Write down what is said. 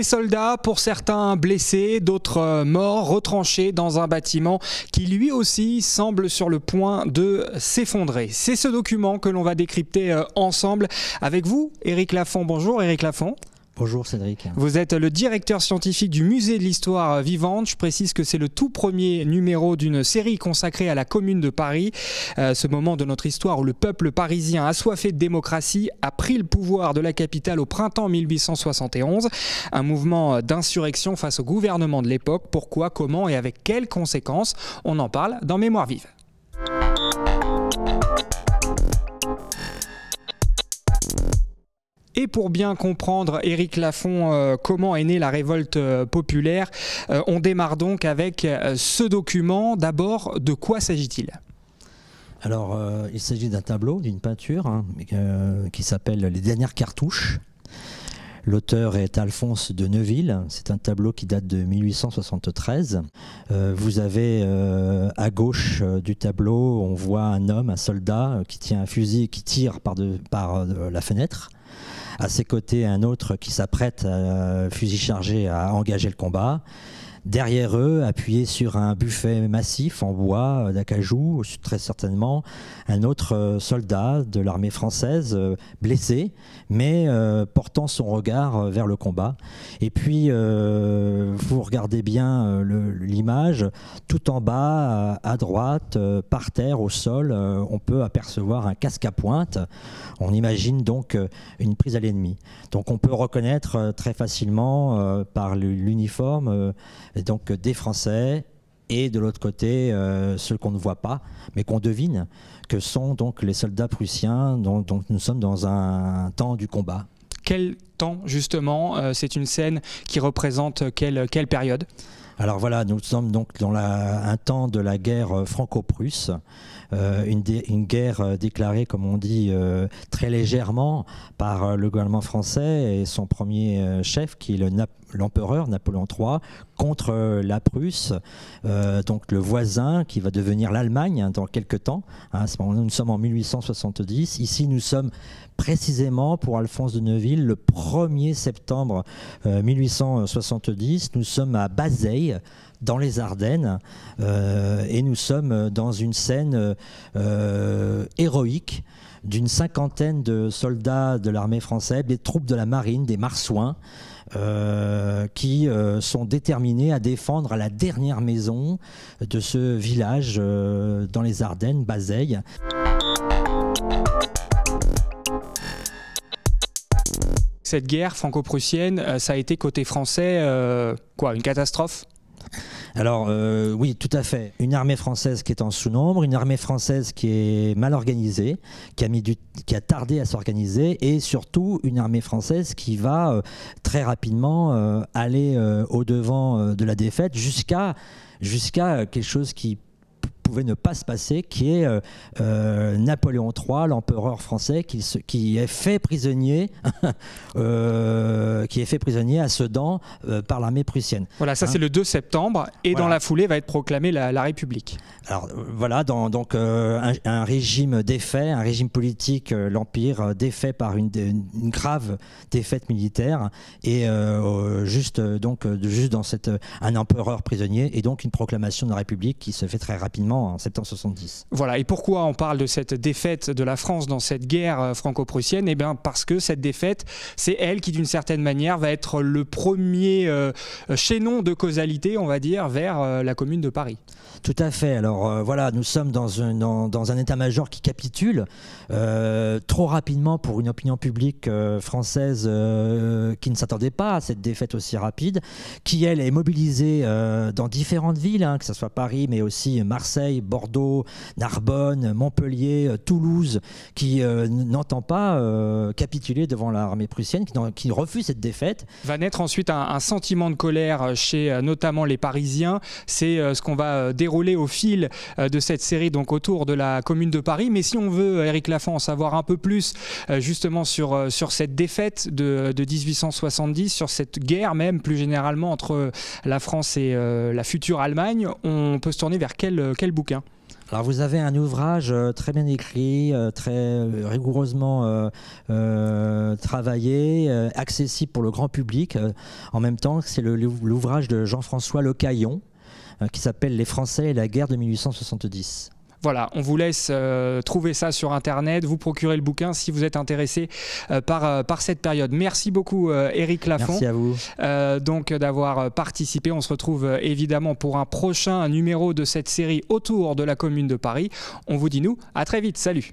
Des soldats, pour certains blessés, d'autres euh, morts, retranchés dans un bâtiment qui lui aussi semble sur le point de s'effondrer. C'est ce document que l'on va décrypter euh, ensemble avec vous, Eric Lafont. Bonjour Eric Lafont. Bonjour Cédric. Vous êtes le directeur scientifique du musée de l'histoire vivante. Je précise que c'est le tout premier numéro d'une série consacrée à la commune de Paris. Euh, ce moment de notre histoire où le peuple parisien assoiffé de démocratie a pris le pouvoir de la capitale au printemps 1871. Un mouvement d'insurrection face au gouvernement de l'époque. Pourquoi, comment et avec quelles conséquences On en parle dans Mémoire vive. Et pour bien comprendre, Éric Lafont, euh, comment est née la révolte euh, populaire, euh, on démarre donc avec ce document. D'abord, de quoi s'agit-il alors, il s'agit d'un tableau, d'une peinture hein, qui s'appelle Les dernières cartouches. L'auteur est Alphonse de Neuville. C'est un tableau qui date de 1873. vous avez à gauche du tableau, on voit un homme, un soldat, qui tient un fusil et qui tire par, de, par la fenêtre à ses côtés un autre qui s'apprête, euh, fusil chargé, à engager le combat derrière eux, appuyé sur un buffet massif en bois euh, d'acajou, très certainement, un autre euh, soldat de l'armée française euh, blessé, mais portant son regard vers le combat. Et puis, vous regardez bien l'image, tout en bas, à droite, par terre, au sol, on peut apercevoir un casque à pointe. On imagine donc une prise à l'ennemi. Donc on peut reconnaître très facilement par l'uniforme donc euh, des Français et de l'autre côté euh, ceux qu'on ne voit pas, mais qu'on devine, que sont donc les soldats prussiens dont, nous sommes dans un temps du combat justement euh, C'est une scène qui représente quelle, quelle période alors voilà, nous sommes donc dans la, un temps de la guerre euh, franco-prusse, euh, une, une, guerre déclarée, comme on dit, très légèrement par le gouvernement français et son premier chef, qui est l'empereur Napoléon III, contre la Prusse, donc le voisin qui va devenir l'Allemagne hein, dans quelques temps. Hein, nous sommes en 1870. Ici, nous sommes précisément pour Alphonse de Neuville le premier 1er septembre 1870. Euh, nous sommes à Bazeille, dans les Ardennes, euh, et nous sommes dans une scène euh, héroïque d'une cinquantaine de soldats de l'armée française, des troupes de la marine, des marsouins, qui sont déterminés à défendre la dernière maison de ce village dans les Ardennes, Bazeille. cette guerre franco-prussienne, euh, ça a été côté français euh, quoi, une catastrophe alors euh, oui, tout à fait. Une armée française qui est en sous-nombre, une armée française qui est mal organisée, qui a, mis du, qui a tardé à s'organiser, et surtout une armée française qui va très rapidement aller au-devant de la défaite jusqu'à jusqu'à quelque chose qui ne pas se passer, qui est euh, euh, Napoléon III, l'empereur français, qui, qui, est fait prisonnier, euh, qui est fait prisonnier à Sedan par l'armée prussienne. Voilà, ça hein c'est le 2 septembre, et dans la foulée va être proclamée la, République. Alors voilà, dans, donc un, régime défait, un régime politique, l'empire défait par une, une, grave défaite militaire, et juste donc juste dans cette un empereur prisonnier, et donc une proclamation de la République qui se fait très rapidement en Voilà, et pourquoi on parle de cette défaite de la France dans cette guerre euh, franco-prussienne Eh bien parce que cette défaite, c'est elle qui d'une certaine manière va être le premier euh, chaînon de causalité, on va dire, vers euh, la commune de Paris. Tout à fait. Alors voilà, nous sommes dans un, état-major qui capitule trop rapidement pour une opinion publique française qui ne s'attendait pas à cette défaite aussi rapide, qui elle est mobilisée dans différentes villes, hein, que ce soit Paris mais aussi Marseille Bordeaux, Narbonne, Montpellier, euh, Toulouse, qui euh, n'entend pas euh, capituler devant l'armée prussienne, qui, refuse cette défaite. Va naître ensuite un, sentiment de colère chez notamment les Parisiens. C'est ce qu'on va dérouler au fil de cette série, donc autour de la commune de Paris. Mais si on veut, Eric Laffont, en savoir un peu plus justement sur, sur cette défaite de, 1870, sur cette guerre même plus généralement entre la France et la future Allemagne, on peut se tourner vers quel, quel alors vous avez un ouvrage euh, très bien écrit, euh, très euh, rigoureusement travaillé, accessible pour le grand public. En même temps, c'est l'ouvrage de Jean-François Lecaillon qui s'appelle Les Français et la guerre de 1870. Voilà, on vous laisse euh, trouver ça sur Internet, vous procurer le bouquin si vous êtes intéressé euh, par, euh, par cette période. Merci beaucoup Eric Lafont. Merci à vous. donc d'avoir participé. On se retrouve évidemment pour un prochain numéro de cette série autour de la Commune de Paris. On vous dit nous, à très vite. Salut